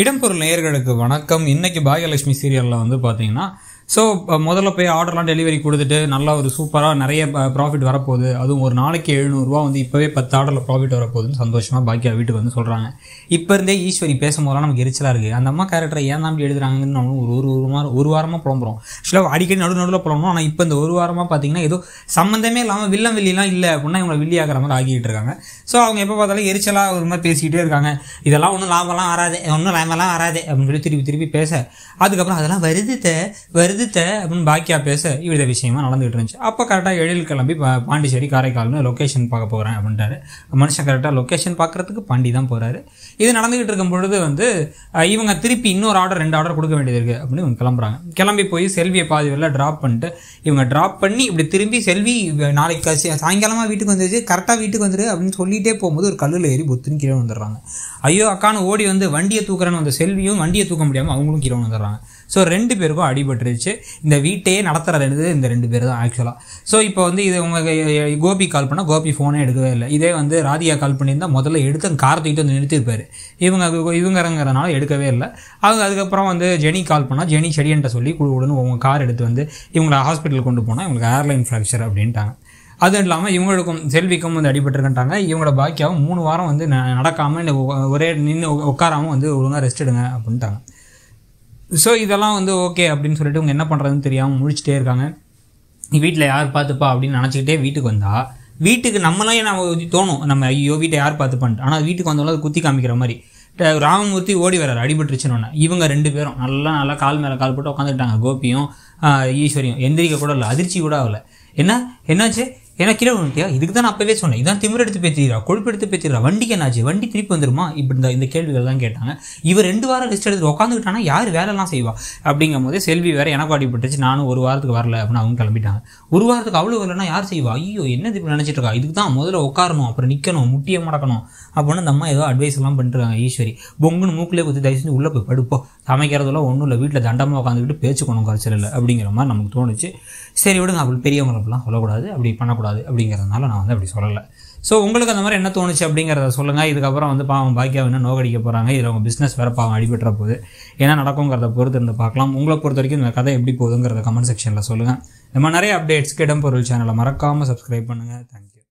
இடம்பொருள் நேயர்களுக்கு வணக்கம் இன்னைக்கு பாகியலட்சுமி சீரியலில் வந்து பார்த்தீங்கன்னா ஸோ முதல்ல போய் ஆர்டர்லாம் டெலிவரி கொடுத்துட்டு நல்லா ஒரு சூப்பராக நிறைய ப்ராஃபிட் வரப்போகுது அதுவும் ஒரு நாளைக்கு எழுநூறுவா வந்து இப்போவே பத்து ஆர்டரில் ப்ராஃபிட் வரப்போகுதுன்னு சந்தோஷமாக பாக்கியா வீட்டுக்கு வந்து சொல்கிறாங்க இப்போ இருந்தே ஈஸ்வரி பேசும்போதெல்லாம் நமக்கு எரிச்சலாக இருக்குது அந்த அம்மா கேரக்டரை ஏன் தான் எழுதுறாங்கன்னு ஒரு ஒரு ஒரு வாரம் ஒரு வாரமாக புலம்புறோம் ஆக்சுவலாக அடிக்கடி நடு நடுவில் புலம்புறோம் ஆனால் இப்போ இந்த ஒரு வாரமாக பார்த்தீங்கன்னா ஏதோ சம்மந்தமே இல்லாமல் வில்லம் வில்லிலாம் இல்லை அப்படின்னா இவங்களை வில்லியாகிற மாதிரி ஆகிட்டு இருக்காங்க ஸோ அவங்க எப்போ பார்த்தாலும் எரிச்சலாக ஒரு மாதிரி பேசிக்கிட்டே இருக்காங்க இதெல்லாம் ஒன்றும் லாபம்லாம் வராது ஒன்றும் லாபம்லாம் வராது அப்படின்னு சொல்லி திருப்பி திருப்பி பேச அதுக்கப்புறம் அதெல்லாம் வருது வருது வருதுத்த அப்படின்னு பாக்கியா பேச இவ்வித விஷயமா நடந்துகிட்டு இருந்துச்சு அப்போ கரெக்டாக எழில் கிளம்பி பாண்டிச்சேரி காரைக்கால்னு லொக்கேஷன் பார்க்க போகிறேன் அப்படின்ட்டாரு மனுஷன் கரெக்டாக லொக்கேஷன் பார்க்குறதுக்கு பாண்டி தான் போகிறாரு இது நடந்துகிட்டு இருக்கும் பொழுது வந்து இவங்க திருப்பி இன்னொரு ஆர்டர் ரெண்டு ஆர்டர் கொடுக்க வேண்டியது இருக்குது அப்படின்னு இவங்க கிளம்புறாங்க கிளம்பி போய் செல்வியை பாதி வெளில ட்ராப் பண்ணிட்டு இவங்க ட்ராப் பண்ணி இப்படி திரும்பி செல்வி நாளைக்கு சாயங்காலமாக வீட்டுக்கு வந்துருச்சு கரெக்டாக வீட்டுக்கு வந்துரு அப்படின்னு சொல்லிகிட்டே போகும்போது ஒரு கல்லில் ஏறி புத்துன்னு கீழே வந்துடுறாங்க ஐயோ அக்கான்னு ஓடி வந்து வண்டியை தூக்குறேன்னு வந்த செல்வியும் வண்டியை தூக்க முடியாமல் அவங்களும் கீழே வந்துடுறாங்க ஸோ ரெண்டு பேருக்கும் அடிபட்டுருச்சு வச்சு இந்த வீட்டையே நடத்துகிற ரெண்டு இந்த ரெண்டு பேர் தான் ஆக்சுவலாக ஸோ இப்போ வந்து இது உங்க கோபி கால் பண்ணால் கோபி ஃபோனே எடுக்கவே இல்லை இதே வந்து ராதியா கால் பண்ணியிருந்தால் முதல்ல எடுத்து கார் தூக்கிட்டு வந்து நிறுத்திருப்பார் இவங்க இவங்கிறங்கிறனால எடுக்கவே இல்லை அவங்க அதுக்கப்புறம் வந்து ஜெனி கால் பண்ணால் ஜெனி செடியன்ட்ட சொல்லி குழுவுடன் உங்கள் கார் எடுத்து வந்து இவங்களை ஹாஸ்பிட்டல் கொண்டு போனால் இவங்களுக்கு ஏர்லைன் ஃப்ராக்சர் அப்படின்ட்டாங்க அதுவும் இல்லாமல் இவங்களுக்கும் செல்விக்கும் வந்து அடிபட்டுருக்கட்டாங்க இவங்களோட பாக்கியாவும் மூணு வாரம் வந்து நடக்காமல் ஒரே நின்று உட்காராமல் வந்து ஒழுங்காக ரெஸ்ட் எடுங்க அப்படின்ட்டாங்க ஸோ இதெல்லாம் வந்து ஓகே அப்படின்னு சொல்லிட்டு இவங்க என்ன பண்ணுறதுன்னு தெரியாமல் முடிச்சுட்டே இருக்காங்க வீட்டில் யார் பார்த்துப்பா அப்படின்னு நினச்சிக்கிட்டே வீட்டுக்கு வந்தால் வீட்டுக்கு நம்மளே நம்ம தோணும் நம்ம ஐயோ வீட்டை யார் பார்த்து பண்ணிட்டு ஆனால் வீட்டுக்கு வந்தாலும் அது குத்தி காமிக்கிற மாதிரி ராமமூர்த்தி ஓடி வர்றாரு அடிபட்டுருச்சுன்னு இவங்க ரெண்டு பேரும் நல்லா நல்லா கால் மேலே கால் போட்டு உட்காந்துட்டாங்க கோபியும் ஈஸ்வரியும் எந்திரிக்க கூட இல்லை அதிர்ச்சி கூட ஆகலை என்ன என்னாச்சு ஏன்னா கிலோ இதுக்கு தான் நான் அப்பவே சொன்னேன் இதான் திமிர் எடுத்து பேசிடுறா கொழுப்பு எடுத்து பேசிடுறா வண்டிக்கு என்னாச்சு வண்டி திருப்பி வந்துருமா இப்படி இந்த இந்த கேள்விகள் தான் கேட்டாங்க இவர் ரெண்டு வாரம் ரெஸ்ட் எடுத்து உட்காந்துக்கிட்டானா யார் வேலைலாம் செய்வா அப்படிங்கும் போது செல்வி வேற எனக்கு அடிபட்டுச்சு நானும் ஒரு வாரத்துக்கு வரல அப்படின்னு அவங்க கிளம்பிட்டாங்க ஒரு வாரத்துக்கு அவ்வளோ வரலன்னா யார் செய்வா ஐயோ என்ன இப்படி நினச்சிட்டு இருக்கா இதுக்கு தான் முதல்ல உட்காரணும் அப்புறம் நிற்கணும் முட்டிய மடக்கணும் அப்படின்னு அம்மா ஏதோ அட்வைஸ் எல்லாம் பண்ணிருக்காங்க ஈஸ்வரி பொங்குன்னு மூக்கிலே குத்தி தயவு செஞ்சு உள்ளே போய் படுப்போம் சமைக்கிறதெல்லாம் ஒன்றும் இல்லை வீட்டில் தண்டமாக உட்காந்துக்கிட்டு பேச்சுக்கணும் குறைச்சல் இல்லை அப்படிங்கிற மாதிரி நமக்கு தோணுச்சு சரி விடுங்க அப்படி பெரியவங்களை சொல்லக்கூடாது அப்படி பண்ணக்கூடாது பண்ணக்கூடாது அப்படிங்கிறதுனால நான் வந்து அப்படி சொல்லலை ஸோ உங்களுக்கு அந்த மாதிரி என்ன தோணுச்சு அப்படிங்கிறத சொல்லுங்கள் இதுக்கப்புறம் வந்து பாவம் பாக்கியாக என்ன நோக்கடிக்க போகிறாங்க இதில் உங்கள் பிஸ்னஸ் வேறு பாவம் அடிபட்டுற போது என்ன நடக்குங்கிறத பொறுத்து இருந்து பார்க்கலாம் உங்களை பொறுத்த வரைக்கும் இந்த கதை எப்படி போகுதுங்கிறத கமெண்ட் செக்ஷனில் சொல்லுங்கள் இந்த மாதிரி நிறைய அப்டேட்ஸ்க்கு இடம்பொருள் சேனலை மறக்காமல் சப்ஸ்கிரைப் பண்ணுங்கள் தேங்க்யூ